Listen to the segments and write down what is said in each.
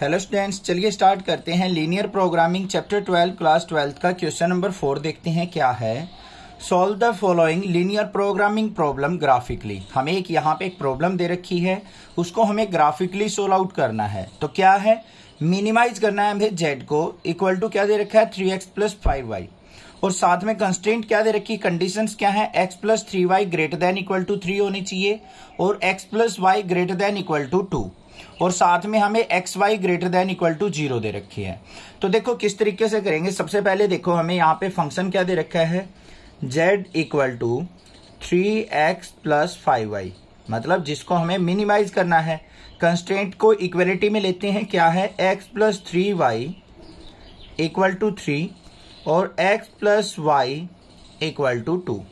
hello students चलिए start करते हैं linear programming chapter 12 class twelfth का क्वेश्चन नंबर फोर देखते हैं क्या है solve the following linear programming problem graphically हमें एक यहाँ पे एक प्रॉब्लम दे रखी है उसको हमें ग्राफिकली सोल्व आउट करना है तो क्या है मिनिमाइज करना है हमें जेड को इक्वल टू क्या दे रखा है थ्री एक्स और साथ में कंस्टेंट क्या दे रखी कंडीशन क्या है x plus three y greater than equal to three होनी चाहिए और x plus y greater than equal to two और साथ में हमें x y greater than equal to zero दे रखी है तो देखो किस तरीके से करेंगे सबसे पहले देखो हमें यहाँ पे फंक्शन क्या दे रखा है z equal to three x plus five y मतलब जिसको हमें मिनिमाइज करना है कंस्टेंट को इक्वलिटी में लेते हैं क्या है x plus three y equal to three और x plus y equal to two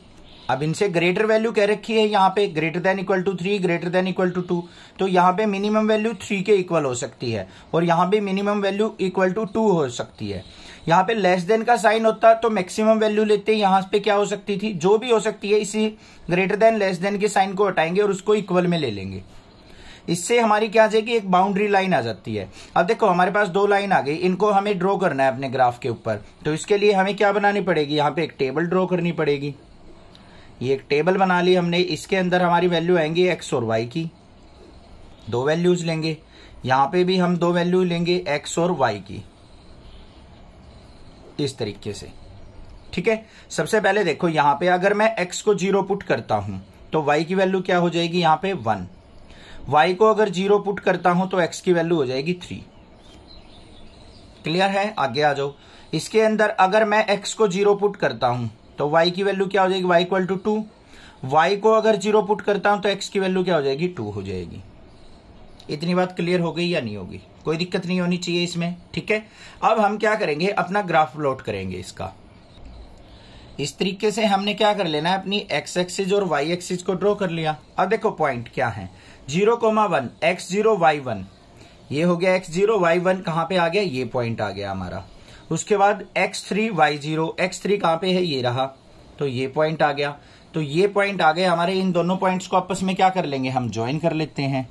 अब इनसे ग्रेटर वैल्यू कह रखी है यहाँ पे greater than equal to three greater than equal to two तो यहाँ पे मिनिमम वैल्यू थ्री के इक्वल हो सकती है और यहाँ पे minimum value equal to two हो सकती है यहाँ पे लेस देन का साइन होता तो मैक्सिमम वैल्यू लेते हैं यहाँ पे क्या हो सकती थी जो भी हो सकती है इसी ग्रेटर देन लेस देन के साइन को हटाएंगे और उसको इक्वल में ले लेंगे इससे हमारी क्या आ जाएगी एक बाउंड्री लाइन आ जाती है अब देखो हमारे पास दो लाइन आ गई इनको हमें ड्रॉ करना है अपने ग्राफ के ऊपर तो इसके लिए हमें क्या बनानी पड़ेगी यहाँ पे एक टेबल ड्रॉ करनी पड़ेगी ये एक टेबल बना ली हमने इसके अंदर हमारी वैल्यू आएंगी एक्स और वाई की दो वैल्यूज लेंगे यहां पे भी हम दो वैल्यू लेंगे एक्स और वाई की इस तरीके से ठीक है सबसे पहले देखो यहां पे अगर मैं एक्स को जीरो पुट करता हूं तो वाई की वैल्यू क्या हो जाएगी यहां पे वन वाई को अगर जीरो पुट करता हूं तो एक्स की वैल्यू हो जाएगी थ्री क्लियर है आगे आ जाओ इसके अंदर अगर मैं एक्स को जीरो पुट करता हूं तो y की वैल्यू क्या हो जाएगी y equal to two y को अगर जीरो पुट करता हूं तो एक्स की वैल्यू क्या हो जाएगी टू हो जाएगी इतनी बात क्लियर हो गई या नहीं होगी कोई दिक्कत नहीं होनी चाहिए इसमें ठीक है अब हम क्या करेंगे अपना ग्राफ प्लॉट करेंगे इसका इस तरीके से हमने क्या कर लेना है अपनी एक्स एक्सिस और वाई एक्सिस को ड्रॉ कर लिया अब देखो पॉइंट क्या है zero comma one x zero y one ये हो गया एक्स जीरो वाई वन कहां पे आ गया ये पॉइंट आ गया हमारा उसके बाद x three y zero x three कहां पे है ये रहा तो ये पॉइंट आ गया तो ये पॉइंट आ गए हमारे इन दोनों पॉइंट्स को आपस में क्या कर लेंगे हम ज्वाइन कर लेते हैं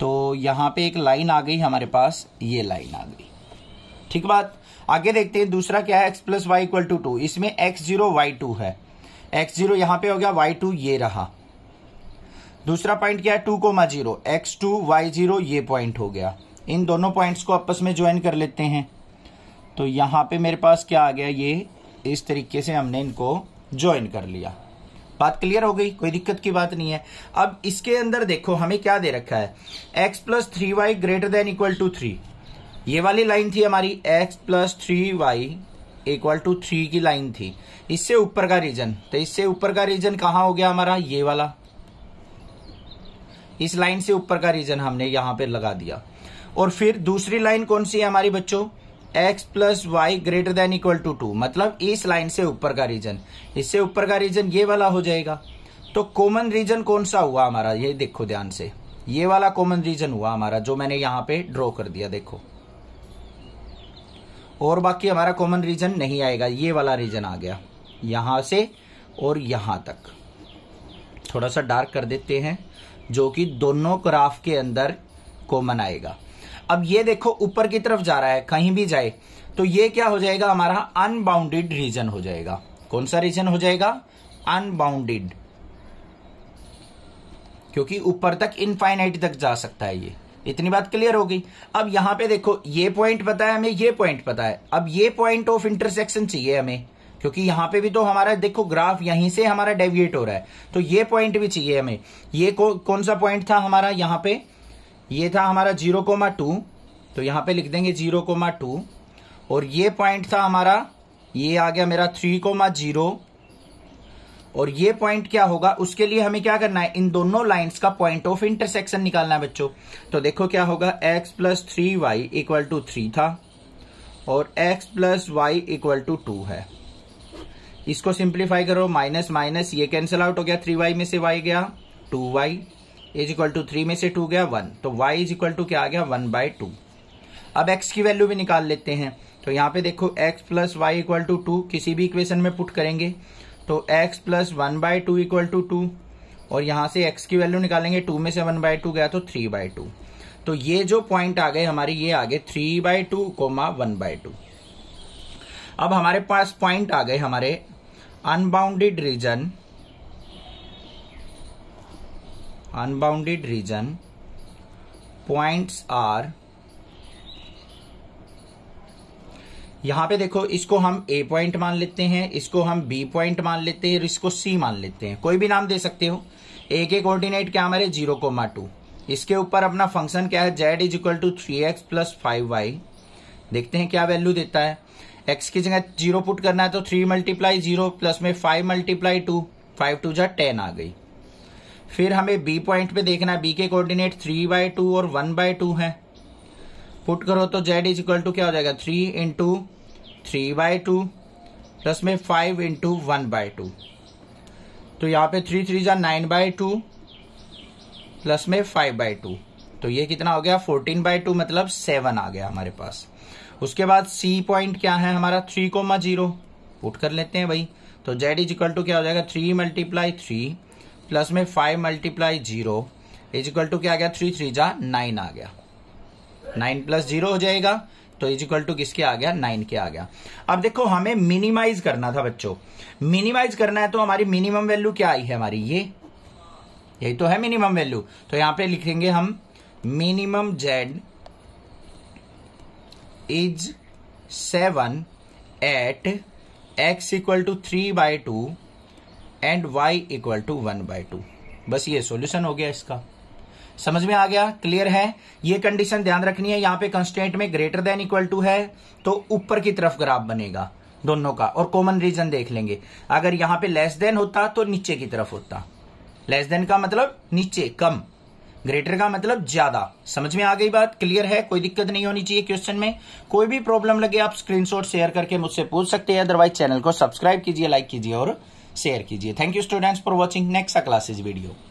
तो यहां पे एक लाइन आ गई हमारे पास ये लाइन आ गई ठीक बात आगे देखते हैं दूसरा क्या है x plus y equal to two इसमें एक्स जीरो वाई टू है एक्स जीरो यहां पे हो गया वाई टू ये रहा दूसरा पॉइंट क्या है two comma zero x two y zero ये पॉइंट हो गया इन दोनों पॉइंट्स को आपस में ज्वाइन कर लेते हैं तो यहाँ पे मेरे पास क्या आ गया ये इस तरीके से हमने इनको ज्वाइन कर लिया बात क्लियर हो गई कोई दिक्कत की बात नहीं है अब इसके अंदर देखो हमें क्या दे रखा है x plus three y greater than equal to three ये वाली लाइन थी हमारी x plus three y equal to three की लाइन थी इससे ऊपर का रीजन तो इससे ऊपर का रीजन कहाँ हो गया हमारा ये वाला इस लाइन से ऊपर का रीजन हमने यहां पर लगा दिया और फिर दूसरी लाइन कौन सी है हमारी बच्चों x plus y greater than equal to two मतलब इस लाइन से ऊपर का रीजन इससे ऊपर का रीजन ये वाला हो जाएगा तो कॉमन रीजन कौन सा हुआ हमारा ये देखो ध्यान से ये वाला कॉमन रीजन हुआ हमारा जो मैंने यहां पे ड्रॉ कर दिया देखो और बाकी हमारा कॉमन रीजन नहीं आएगा ये वाला रीजन आ गया यहां से और यहां तक थोड़ा सा डार्क कर देते हैं जो कि दोनों ग्राफ के अंदर कॉमन आएगा अब ये देखो ऊपर की तरफ जा रहा है कहीं भी जाए तो ये क्या हो जाएगा हमारा अनबाउंडेड रीजन हो जाएगा कौन सा रीजन हो जाएगा अनबाउंडेड क्योंकि ऊपर तक इनफाइनाइट तक जा सकता है ये इतनी बात क्लियर हो गई अब यहां पे देखो ये पॉइंट पता है हमें ये पॉइंट पता है अब ये पॉइंट ऑफ इंटरसेक्शन चाहिए हमें क्योंकि यहां पे भी तो हमारा देखो ग्राफ यहीं से हमारा डेविएट हो रहा है तो ये पॉइंट भी चाहिए हमें ये कौ, कौन सा पॉइंट था हमारा यहां पे ये था हमारा जीरो कोमा टू तो यहां पे लिख देंगे जीरो कोमा टू और ये पॉइंट था हमारा ये आ गया मेरा थ्री कोमा जीरो और ये पॉइंट क्या होगा उसके लिए हमें क्या करना है इन दोनों लाइंस का पॉइंट ऑफ इंटरसेक्शन निकालना है बच्चों तो देखो क्या होगा x plus three y equal to three था और x plus y equal to two है इसको सिंप्लीफाई करो माइनस माइनस ये कैंसिल आउट हो गया थ्री वाई में से वाई गया two y is equal to three में से टू गया वन तो वाई इज इक्वल टू क्या आ गया वन बाय टू अब एक्स की वैल्यू भी निकाल लेते हैं तो यहां पे देखो x plus y equal to two किसी भी इक्वेशन में पुट करेंगे तो x plus one by two equal to two और यहां से एक्स की वैल्यू निकालेंगे टू में से वन बाय टू गया तो थ्री बाय टू तो ये जो पॉइंट आ गए हमारे ये आ गए three by two comma one by two अब हमारे पास पॉइंट आ गए हमारे unbounded region unbounded region points are यहां पे देखो इसको हम ए पॉइंट मान लेते हैं इसको हम बी पॉइंट मान लेते हैं और इसको सी मान लेते हैं कोई भी नाम दे सकते हो ए के कोऑर्डिनेट क्या हमारे जीरो कोमा टू इसके ऊपर अपना फंक्शन क्या है z is equal to three x plus five y देखते हैं क्या वैल्यू देता है एक्स की जगह जीरो पुट करना है तो थ्री मल्टीप्लाई जीरो प्लस में five multiply two five two जा टेन आ गई फिर हमें बी पॉइंट पे देखना है बी के कोऑर्डिनेट थ्री बाय टू और वन बाय टू है पुट करो तो जेड इज इक्वल टू क्या हो जाएगा three into three by two plus में five into one by two तो यहाँ पे थ्री थ्री जा नाइन बाय टू प्लस में फाइव बाय टू तो ये कितना हो गया फोर्टीन बाय टू मतलब सेवन आ गया हमारे पास उसके बाद सी पॉइंट क्या है हमारा थ्री कोमा जीरो पुट कर लेते हैं भाई तो जेड इज इक्वल टू क्या हो जाएगा थ्री मल्टीप्लाई थ्री प्लस में five multiply zero is equal to क्या आ गया थ्री थ्री जा नाइन आ गया नाइन प्लस जीरो हो जाएगा तो इजिकल टू किसके आ गया नाइन के आ गया अब देखो हमें मिनिमाइज करना था बच्चों मिनिमाइज करना है तो हमारी मिनिमम वैल्यू क्या आई है हमारी ये यही तो है मिनिमम वैल्यू तो यहां पे लिखेंगे हम minimum z is seven at x equal to three by two and y equal to one by two बस ये सोल्यूशन हो गया इसका समझ में आ गया क्लियर है ये कंडीशन ध्यान रखनी है यहां पे कंस्टेंट में ग्रेटर देन इक्वल टू है तो ऊपर की तरफ ग्राफ बनेगा दोनों का और कॉमन रीजन देख लेंगे अगर यहां पे लेस देन होता तो नीचे की तरफ होता लेस देन का मतलब नीचे कम ग्रेटर का मतलब ज्यादा समझ में आ गई बात क्लियर है कोई दिक्कत नहीं होनी चाहिए क्वेश्चन में कोई भी प्रॉब्लम लगे आप स्क्रीनशॉट शेयर करके मुझसे पूछ सकते हैं अदरवाइज चैनल को सब्सक्राइब कीजिए लाइक कीजिए और शेयर कीजिए thank you students for watching next classes video